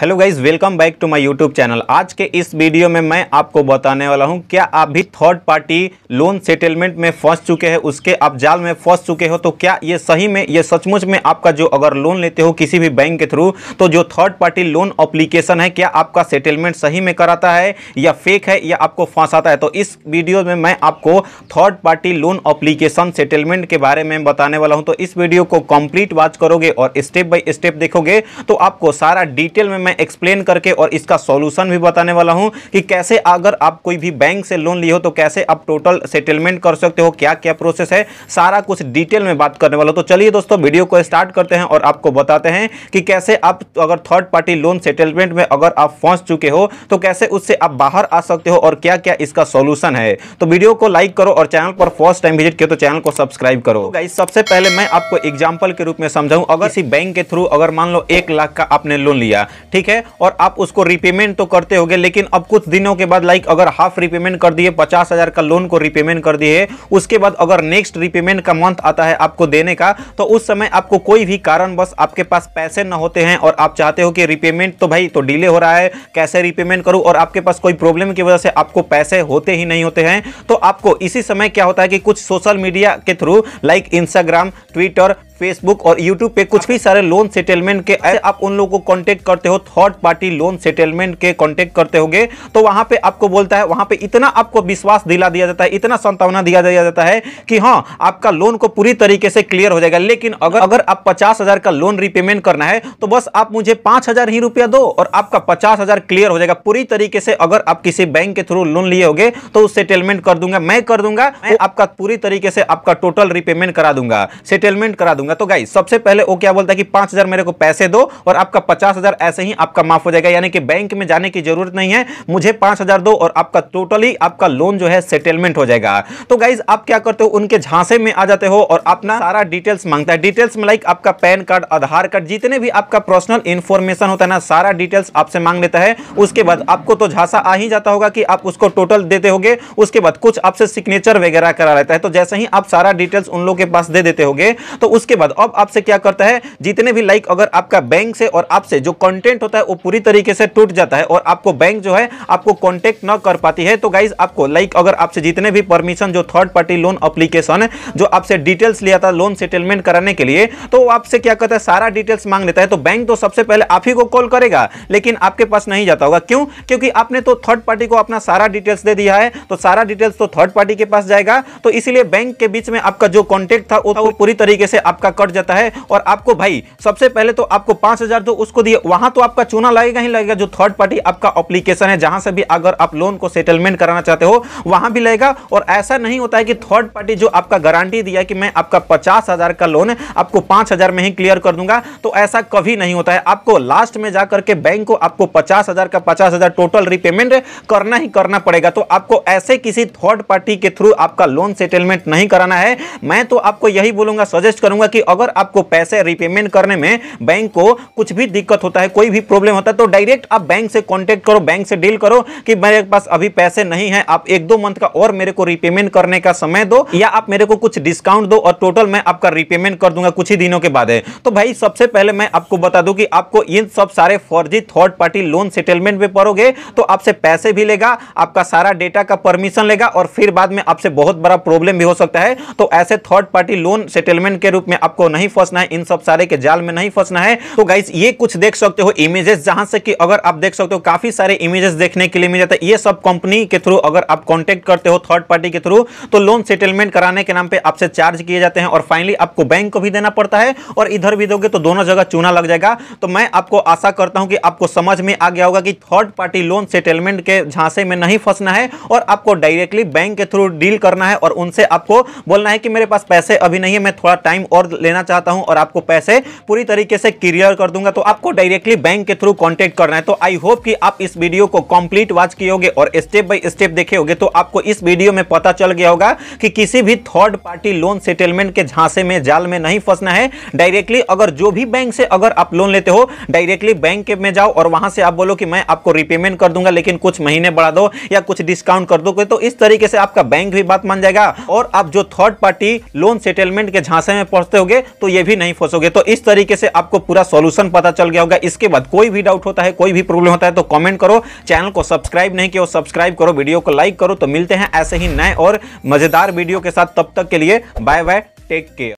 hello guys welcome back to my YouTube channel आज के इस वीडियो में मैं आपको बताने वाला हूं क्या आप भी थर्ड पार्टी लोन सेटलमेंट में फंस चुके हैं उसके आप जाल में फंस चुके हो तो क्या ये सही में ये सचमुच में आपका जो अगर लोन लेते हो किसी भी बैंक के थ्रू तो जो थर्ड पार्टी लोन अप्लीकेशन है क्या आपका सेटलमेंट सही में कराता है या फेक है या आपको फंसाता है तो इस वीडियो में मैं आपको third party loan application settlement के बारे में बताने वाला हूँ तो इस वीडियो को कंप्लीट वॉच करोगे और स्टेप बाई स्टेप देखोगे तो आपको सारा डिटेल में मैं एक्सप्लेन करके और इसका सॉल्यूशन भी बताने वाला हूं कि कैसे अगर आप कोई भी बैंक से लोन लिए हो तो कैसे आप टोटल सेटलमेंट कर सकते हो क्या क्या प्रोसेस है सारा कुछ डिटेल में बात करने वाला हूँ तो चलिए दोस्तों वीडियो को स्टार्ट करते हैं और आपको बताते हैं कि कैसे आप अगर थर्ड पार्टी लोन सेटलमेंट में अगर आप फंस चुके हो तो कैसे उससे आप बाहर आ सकते हो और क्या क्या इसका सोल्यूशन है तो वीडियो को लाइक करो और चैनल पर फर्स्ट टाइम विजिट किया तो चैनल को सब्सक्राइब करो तो गाइस सबसे पहले मैं आपको एग्जाम्पल के रूप में समझाऊँ अगर किसी बैंक के थ्रू अगर मान लो एक लाख का आपने लोन लिया ठीक ठीक है और आप उसको रिपेमेंट तो करते होगे लेकिन अब कुछ दिनों के बाद लाइक अगर हाफ रिपेमेंट कर दिए पचास हजार का लोन को रिपेमेंट कर दिए उसके बाद अगर नेक्स्ट रिपेमेंट का मंथ आता है आपको देने का तो उस समय आपको कोई भी बस आपके पास पैसे न होते हैं और आप चाहते हो कि रिपेमेंट तो भाई तो डिले हो रहा है कैसे रिपेमेंट करूँ और आपके पास कोई प्रॉब्लम की वजह से आपको पैसे होते ही नहीं होते हैं तो आपको इसी समय क्या होता है कि कुछ सोशल मीडिया के through like Instagram Twitter Facebook और यूट्यूब पे कुछ भी सारे लोन सेटलमेंट के आप उन लोगों को कॉन्टेक्ट करते हो थर्ड पार्टी लोन सेटलमेंट के कॉन्टेक्ट करते हो तो वहां पे आपको बोलता है वहां पे इतना आपको विश्वास दिला दिया जाता है इतना संतावना दिया दिया जाता है कि हाँ आपका लोन को पूरी तरीके से क्लियर हो जाएगा लेकिन अगर अगर आप पचास हजार का लोन रिपेमेंट करना है तो बस आप मुझे पांच हजार ही रुपया दो और आपका पचास हजार क्लियर हो जाएगा पूरी तरीके से अगर आप किसी बैंक के थ्रू लोन लिए होगे तो उस सेटलमेंट कर दूंगा मैं कर दूंगा आपका पूरी तरीके से आपका टोटल रिपेमेंट करा दूंगा सेटलमेंट करा दूंगा दूंगा तो गाइज सबसे पहले वो क्या बोलता है कि पांच हजार मेरे को पैसे दो और आपका पचास हजार ऐसे ही आपका माफ हो जाएगा यानी कि बैंक में जाने की जरूरत नहीं है मुझे पांच हजार दो और आपका टोटली आपका लोन जो है सेटलमेंट हो जाएगा तो गाइज आप क्या करते हो उनके झांसे में आ जाते हो और अपना सारा डिटेल्स मांगता है डिटेल्स में लाइक आपका पैन कार्ड आधार कार्ड जितने भी आपका पर्सनल इन्फॉर्मेशन होता है ना सारा डिटेल्स आपसे मांग लेता है उसके बाद आपको तो झांसा आ ही जाता होगा कि आप उसको टोटल देते हो उसके बाद कुछ आपसे सिग्नेचर वगैरह करा रहता है तो जैसे ही आप सारा डिटेल्स उन लोगों के पास दे देते होगे तो उसके बाद अब आपसे क्या करता है जितने भी लाइक अगर आपका बैंक से और आपसे जो कंटेंट होता है वो पूरी तरीके से टूट जाता है और आपको बैंक जो है आपको कॉन्टेक्ट न कर पाती है तो गाइज आपको लाइक अगर आपसे जितने भी परमिशन जो थर्ड पार्टी लोन अप्लीकेशन जो आपसे डिटेल्स लिया था लोन सेटलमेंट कराने के लिए तो आपसे क्या करता है सारा डिटेल्स मांग लेता है तो बैंक तो सबसे पहले आप ही को कॉल करेगा लेकिन आपके पास नहीं जाता होगा क्यों क्योंकि आपने तो थर्ड पार्टी को अपना सारा डिटेल्स दे दिया है तो सारा डिटेल्स तो थर्ड पार्टी के पास जाएगा तो इसलिए बैंक के बीच में आपका जो कॉन्टेक्ट था वो पूरी तरीके से आपका आपका कट जाता है और आपको भाई सबसे पहले तो आपको पांच हज़ार जो उसको दिए वहां तो आपका चूना लगेगा ही लगेगा जो थर्ड पार्टी आपका अप्लीकेशन है जहां से भी अगर आप लोन को सेटलमेंट कराना चाहते हो वहां भी लगेगा और ऐसा नहीं होता है कि थर्ड पार्टी जो आपका गारंटी दिया कि मैं आपका पचास का लोन आपको पांच में ही क्लियर कर दूंगा तो ऐसा कभी नहीं होता है आपको लास्ट में जाकर के बैंक को आपको पचास का पचास टोटल रिपेमेंट करना ही करना पड़ेगा तो आपको ऐसे किसी थर्ड पार्टी के थ्रू आपका लोन सेटलमेंट नहीं कराना है मैं तो आपको यही बोलूंगा सजेस्ट करूंगा कि कि अगर आपको पैसे रिपेमेंट करने में बैंक को कुछ भी दिक्कत होता है कोई भी प्रॉब्लम होता है तो डायरेक्ट आप बैंक से कॉन्टेक्ट करो बैंक से डील करो कि मेरे पास अभी पैसे नहीं है आप एक दो मंथ का और मेरे को रिपेमेंट करने का समय दो या आप मेरे को कुछ डिस्काउंट दो और टोटल मैं आपका रिपेमेंट कर दूंगा कुछ ही दिनों के बाद है तो भाई सबसे पहले मैं आपको बता दूं कि आपको इन सब सारे फर्जी थर्ड पार्टी लोन सेटलमेंट में पड़ोगे तो आपसे पैसे भी लेगा आपका सारा डेटा का परमिशन लेगा और फिर बाद में आपसे बहुत बड़ा प्रॉब्लम भी हो सकता है तो ऐसे थर्ड पार्टी लोन सेटलमेंट के रूप में आपको नहीं फंसना है इन सब सारे के जाल में नहीं फंसना है तो गाइस ये कुछ देख सकते हो इमेजेस जहां से कि अगर आप देख सकते हो काफी सारे इमेजेस देखने के लिए मिल जाता है ये सब कंपनी के थ्रू अगर आप कॉन्टेक्ट करते हो थर्ड पार्टी के थ्रू तो लोन सेटलमेंट कराने के नाम पर आपसे चार्ज किए जाते हैं और फाइनली आपको बैंक को भी देना पड़ता है और इधर भी दोगे तो दोनों जगह चूना लग जाएगा तो मैं आपको आशा करता हूं कि आपको समझ में आ गया होगा कि थर्ड पार्टी लोन सेटलमेंट के झांसे में नहीं फंसना है और आपको डायरेक्टली बैंक के थ्रू डील करना है और उनसे आपको बोलना है कि मेरे पास पैसे अभी नहीं है मैं थोड़ा टाइम और लेना चाहता हूं और आपको पैसे पूरी तरीके से क्लियर कर दूंगा तो आपको डायरेक्टली बैंक के थ्रू कॉन्टेक्ट करना है तो आई होप कि आप इस वीडियो को कंप्लीट वॉच किए होगे और स्टेप बाय स्टेप देखे होगे तो आपको इस वीडियो में पता चल गया होगा कि किसी भी थर्ड पार्टी लोन सेटलमेंट के झांसे में जाल में नहीं फंसना है डायरेक्टली अगर जो भी बैंक से अगर आप लोन लेते हो डायरेक्टली बैंक में जाओ और वहां से आप बोलो कि मैं आपको रिपेमेंट कर दूंगा लेकिन कुछ महीने बढ़ा दो या कुछ डिस्काउंट कर दो तो इस तरीके से आपका बैंक भी बात मान जाएगा और आप जो थर्ड पार्टी लोन सेटलमेंट के झांसे में पहुंचते रहोगे तो ये भी नहीं फंसोगे तो इस तरीके से आपको पूरा सोल्यूशन पता चल गया होगा इसके बाद कोई भी डाउट होता है कोई भी प्रॉब्लम होता है तो कॉमेंट करो चैनल को सब्सक्राइब नहीं किया सब्सक्राइब करो वीडियो को लाइक करो तो मिलते हैं ऐसे ही नए और मजेदार वीडियो के साथ तब तक के लिए बाय बाय टेक केयर